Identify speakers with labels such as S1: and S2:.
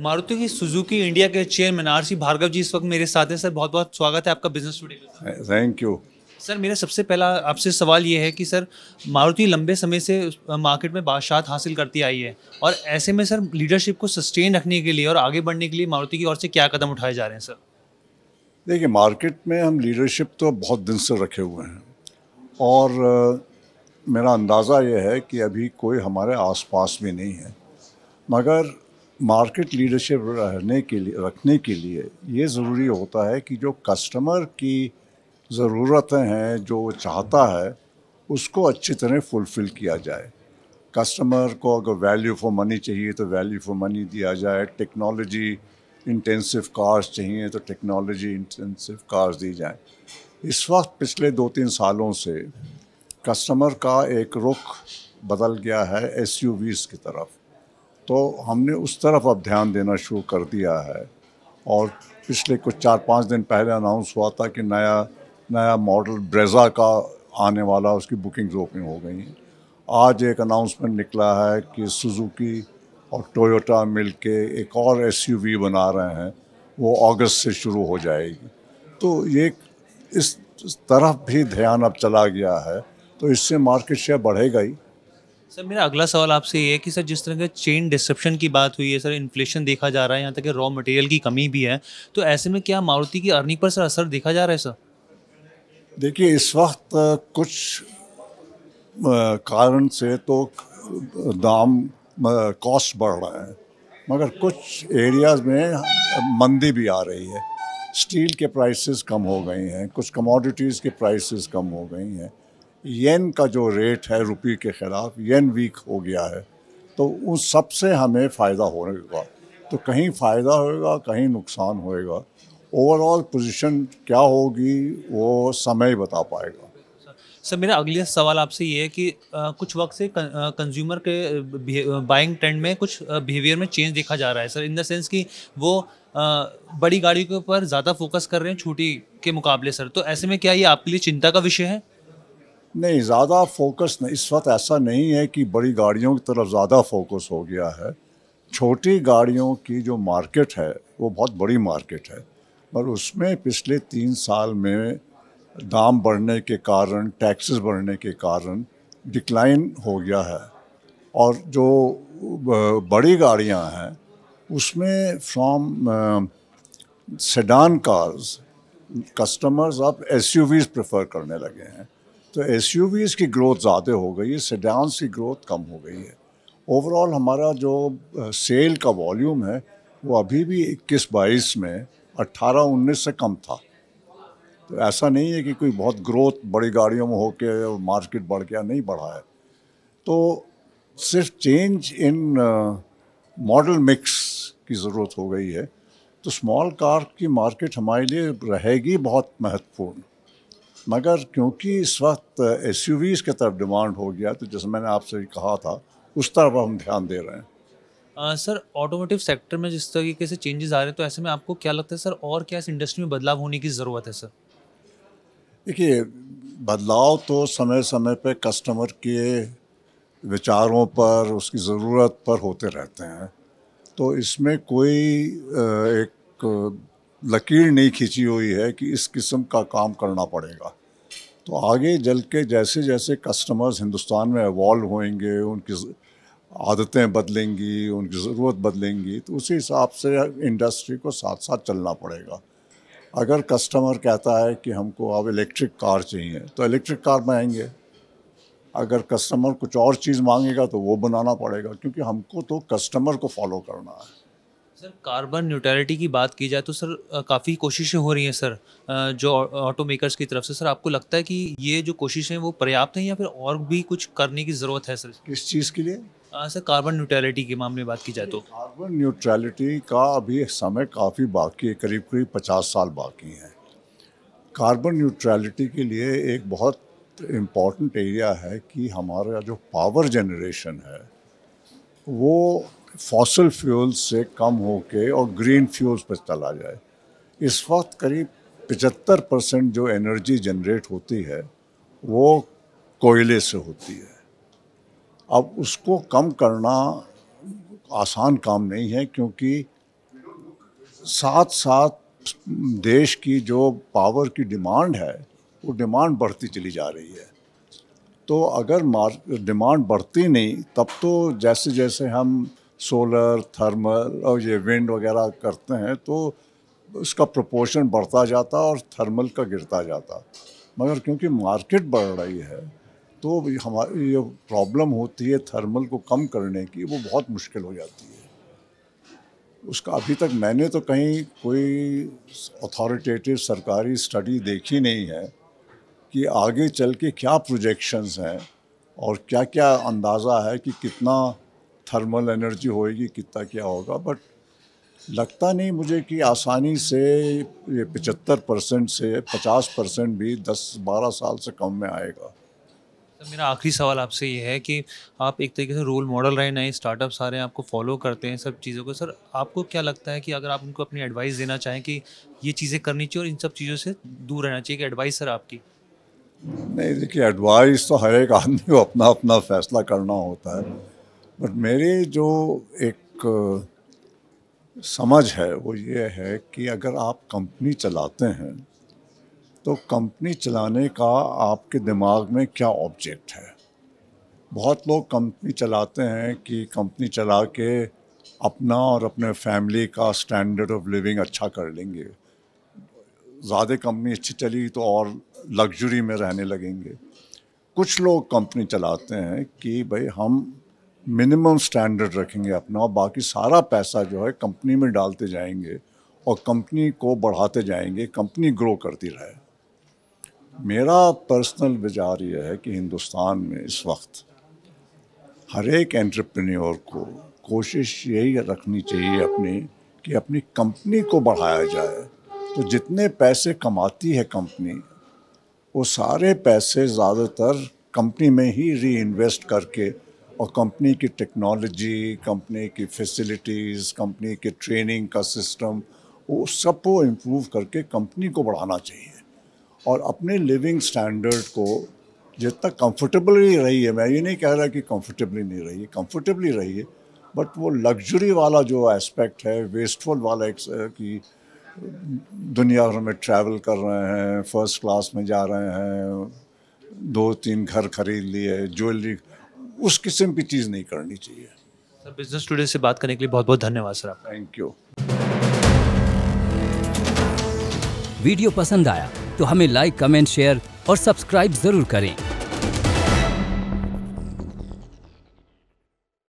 S1: मारुति की Suzuki India के chairman R C Bhargava ji इस वक्त मेरे साथ हैं सर बहुत बहुत स्वागत है आपका business studio thank you sir मेरा सबसे पहला आपसे सवाल ये है कि सर मारुति लंबे समय से मार्केट में बादशाह हासिल करती आई है और ऐसे में सर लीडरशिप को सस्टेन रखने के लिए और आगे बढ़ने के लिए मारुति की ओर से क्या कदम उठाए जा रहे हैं सर
S2: देखिए मार्केट में हम लीडरशिप तो बहुत दिन से रखे हुए हैं और मेरा अंदाज़ा यह है कि अभी कोई हमारे आसपास भी नहीं है मगर मार्केट लीडरशिप रहने के लिए रखने के लिए ये ज़रूरी होता है कि जो कस्टमर की ज़रूरतें हैं जो चाहता है उसको अच्छी तरह फुलफ़िल किया जाए कस्टमर को अगर वैल्यू फॉर मनी चाहिए तो वैल्यू फॉर मनी दिया जाए टेक्नोलॉजी इंटेंसिव कार्स चाहिए तो टेक्नोलॉजी इंटेंसिव कार्स दी जाए इस वक्त पिछले दो तीन सालों से कस्टमर का एक रुख बदल गया है एस की तरफ तो हमने उस तरफ अब ध्यान देना शुरू कर दिया है और पिछले कुछ चार पाँच दिन पहले अनाउंस हुआ था कि नया नया मॉडल ब्रेजा का आने वाला उसकी बुकिंग्स ओपन हो गई हैं आज एक अनाउंसमेंट निकला है कि सुजुकी और टोयोटा मिलके एक और एसयूवी बना रहे हैं वो अगस्त से शुरू हो जाएगी तो ये इस तरफ भी ध्यान अब चला गया है तो इससे मार्केट शेयर बढ़ेगा ही
S1: सर मेरा अगला सवाल आपसे ये है कि सर जिस तरह के चेन डिस्ट्रप्शन की बात हुई है सर इन्फ्लेशन देखा जा रहा है यहाँ तक कि रॉ मटेरियल की कमी भी है तो ऐसे में क्या मारुति की अर्निंग पर सर असर देखा जा रहा है सर
S2: देखिए इस वक्त कुछ कारण से तो दाम कॉस्ट बढ़ रहा है मगर कुछ एरियाज में मंदी भी आ रही है स्टील के प्राइसेस कम हो गई हैं कुछ कमोडिटीज़ के प्राइसेस कम हो गई हैं येन का जो रेट है रुपये के ख़िलाफ़ येन वीक हो गया है तो उस सबसे हमें फ़ायदा होगा तो कहीं फ़ायदा होगा कहीं नुकसान होएगा ओवरऑल पोजीशन क्या होगी वो समय बता पाएगा
S1: सर मेरा अगला सवाल आपसे ये है कि आ, कुछ वक्त से कंज्यूमर के बाइंग ट्रेंड में कुछ बिहेवियर में चेंज देखा जा रहा है सर इन द सेंस कि वो आ, बड़ी गाड़ियों के ऊपर ज़्यादा फोकस कर रहे हैं छोटी के मुकाबले सर तो ऐसे में क्या ये आपके लिए चिंता का विषय है
S2: नहीं ज़्यादा फोकस नहीं इस वक्त ऐसा नहीं है कि बड़ी गाड़ियों की तरफ ज़्यादा फोकस हो गया है छोटी गाड़ियों की जो मार्केट है वो बहुत बड़ी मार्केट है और उसमें पिछले तीन साल में दाम बढ़ने के कारण टैक्सेस बढ़ने के कारण डिक्लाइन हो गया है और जो बड़ी गाड़ियां हैं उसमें फ्रॉम सेडान कार्स कस्टमर्स अब एसयूवीज प्रेफर करने लगे हैं तो एस की ग्रोथ ज़्यादा हो गई है सडांस की ग्रोथ कम हो गई है ओवरऑल हमारा जो सेल का वॉल्यूम है वो अभी भी इक्कीस बाईस में अट्ठारह उन्नीस से कम था तो ऐसा नहीं है कि कोई बहुत ग्रोथ बड़ी गाड़ियों में होके मार्केट बढ़ गया नहीं बढ़ा है तो सिर्फ चेंज इन मॉडल मिक्स की ज़रूरत हो गई है तो स्मॉल कार की मार्केट हमारे लिए रहेगी बहुत महत्वपूर्ण मगर क्योंकि इस वक्त एस यू वीज की तरफ डिमांड हो गया तो जैसे मैंने आपसे कहा था उस तरफ हम ध्यान दे रहे हैं
S1: आ, सर ऑटोमोटिव सेक्टर में जिस तरीके से चेंजेस आ रहे हैं तो ऐसे में आपको क्या लगता है सर और क्या इस इंडस्ट्री में बदलाव होने की ज़रूरत है सर
S2: देखिए बदलाव तो समय समय पर कस्टमर के विचारों पर उसकी ज़रूरत पर होते रहते हैं तो इसमें कोई एक लकीर नहीं खींची हुई है कि इस किस्म का काम करना पड़ेगा तो आगे जल के जैसे जैसे कस्टमर्स हिंदुस्तान में एवॉल्व होंगे उनकी आदतें बदलेंगी उनकी ज़रूरत बदलेंगी तो उसी हिसाब से इंडस्ट्री को साथ साथ चलना पड़ेगा अगर कस्टमर कहता है कि हमको अब इलेक्ट्रिक कार चाहिए तो इलेक्ट्रिक कार बनाएंगे अगर कस्टमर कुछ और चीज़ मांगेगा तो वो बनाना पड़ेगा क्योंकि हमको तो कस्टमर को फॉलो करना है
S1: सर कार्बन न्यूट्रलिटी की बात की जाए तो सर काफ़ी कोशिशें हो रही हैं सर जो ऑटो मेकर्स की तरफ से सर आपको लगता है कि ये जो कोशिशें वो पर्याप्त हैं या फिर और भी कुछ करने की ज़रूरत है सर किस चीज़ के लिए आ, सर कार्बन न्यूट्रलिटी के मामले में बात की जाए तो
S2: कार्बन न्यूट्रलिटी का अभी समय काफ़ी बाकी है करीब करीब पचास साल बाकी हैं कार्बन न्यूट्रलिटी के लिए एक बहुत इम्पॉर्टेंट एरिया है कि हमारा जो पावर जनरेशन है वो फॉसल फ्यूल से कम हो के और ग्रीन फ्यूल्स पर चला जाए इस वक्त करीब पचहत्तर परसेंट जो एनर्जी जनरेट होती है वो कोयले से होती है अब उसको कम करना आसान काम नहीं है क्योंकि साथ साथ देश की जो पावर की डिमांड है वो डिमांड बढ़ती चली जा रही है तो अगर मार डिमांड बढ़ती नहीं तब तो जैसे जैसे हम सोलर थर्मल और ये विंड वगैरह करते हैं तो उसका प्रोपोर्शन बढ़ता जाता और थर्मल का गिरता जाता मगर क्योंकि मार्केट बढ़ रही है तो हमारी ये प्रॉब्लम होती है थर्मल को कम करने की वो बहुत मुश्किल हो जाती है उसका अभी तक मैंने तो कहीं कोई अथॉरिटेटिव सरकारी स्टडी देखी नहीं है कि आगे चल के क्या प्रोजेक्शंस हैं और क्या क्या अंदाज़ा है कि कितना थर्मल एनर्जी होएगी कितना क्या होगा बट लगता नहीं मुझे कि आसानी से ये पचहत्तर परसेंट से पचास परसेंट भी दस बारह साल से कम में आएगा
S1: सर मेरा आखिरी सवाल आपसे ये है कि आप एक तरीके से रोल मॉडल रहे नए स्टार्टअप सारे आपको फॉलो करते हैं सब चीज़ों को सर आपको क्या लगता है कि अगर आप उनको अपनी एडवाइस देना चाहें कि ये चीज़ें करनी चाहिए और इन सब चीज़ों से दूर रहना चाहिए कि एडवाइस सर आपकी
S2: नहीं देखिए एडवाइस तो हर एक आदमी को अपना अपना फैसला करना होता है पर मेरे जो एक समझ है वो ये है कि अगर आप कंपनी चलाते हैं तो कंपनी चलाने का आपके दिमाग में क्या ऑब्जेक्ट है बहुत लोग कंपनी चलाते हैं कि कंपनी चला के अपना और अपने फैमिली का स्टैंडर्ड ऑफ लिविंग अच्छा कर लेंगे ज़्यादा कंपनी अच्छी चली तो और लग्जरी में रहने लगेंगे कुछ लोग कंपनी चलाते हैं कि भाई हम मिनिमम स्टैंडर्ड रखेंगे अपना और बाकी सारा पैसा जो है कंपनी में डालते जाएंगे और कंपनी को बढ़ाते जाएंगे कंपनी ग्रो करती रहे मेरा पर्सनल विचार ये है कि हिंदुस्तान में इस वक्त हर एक एंटरप्रेन्योर को कोशिश यही रखनी चाहिए अपनी कि अपनी कंपनी को बढ़ाया जाए तो जितने पैसे कमाती है कंपनी वो सारे पैसे ज़्यादातर कंपनी में ही री इन्वेस्ट करके और कंपनी की टेक्नोलॉजी कंपनी की फैसिलिटीज़ कंपनी के ट्रेनिंग का सिस्टम वो सबको इम्प्रूव करके कंपनी को बढ़ाना चाहिए और अपने लिविंग स्टैंडर्ड को जितना कंफर्टेबली रही है मैं ये नहीं कह रहा कि कंफर्टेबली नहीं रही है कंफर्टेबली रही है बट वो लग्जरी वाला जो एस्पेक्ट है वेस्टफुल वाला एक कि दुनिया भर में ट्रैवल कर रहे हैं फर्स्ट क्लास में जा रहे हैं दो तीन घर खरीद लिए ज्वेलरी उस किस्म की चीज़ नहीं करनी चाहिए
S1: सर बिजनेस टुडे से बात करने के लिए बहुत बहुत धन्यवाद सर आपका थैंक यू वीडियो पसंद आया तो हमें लाइक कमेंट शेयर और सब्सक्राइब जरूर करें